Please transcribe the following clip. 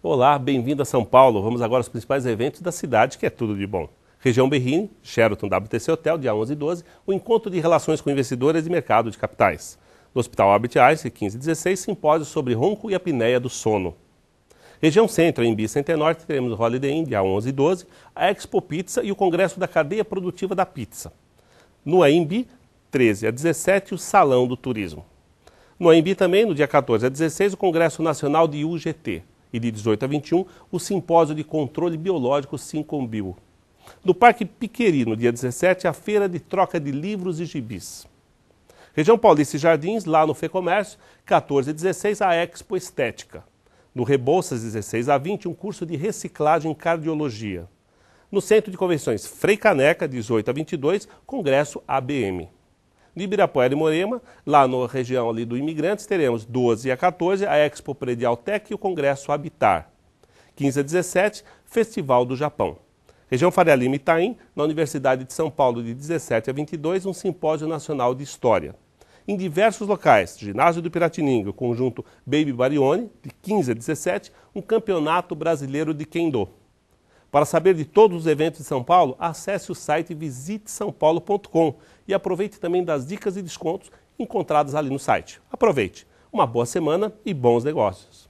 Olá, bem-vindo a São Paulo. Vamos agora aos principais eventos da cidade, que é tudo de bom. Região Berrini, Sheraton WTC Hotel, dia 11 e 12, o encontro de relações com investidoras e mercado de capitais. No Hospital Albert Einstein, 15 e 16, simpósio sobre ronco e apneia do sono. Região Centro, em Bicenter Norte, teremos o Holiday Inn, dia 11 e 12, a Expo Pizza e o Congresso da Cadeia Produtiva da Pizza. No AMB, 13 a 17, o Salão do Turismo. No AMB também, no dia 14 a 16, o Congresso Nacional de UGT e de 18 a 21, o Simpósio de Controle Biológico Sincombil. No Parque Piqueri, no dia 17, a Feira de Troca de Livros e Gibis. Região Paulista e Jardins, lá no Fê Comércio, 14 e 16, a Expo Estética. No Rebouças, 16 a 20, um curso de reciclagem em cardiologia. No Centro de Convenções Frei Caneca, 18 a 22, Congresso ABM de Ibirapuera e Morema, lá na região ali do Imigrantes, teremos 12 a 14 a Expo Predial Tech e o Congresso Habitar. 15 a 17, Festival do Japão. Região Faria Lima Itaim, na Universidade de São Paulo, de 17 a 22, um simpósio nacional de história. Em diversos locais, ginásio do Piratininga, conjunto Baby Barione, de 15 a 17, um campeonato brasileiro de Kendo. Para saber de todos os eventos de São Paulo, acesse o site visitesampaulo.com e aproveite também das dicas e descontos encontrados ali no site. Aproveite! Uma boa semana e bons negócios!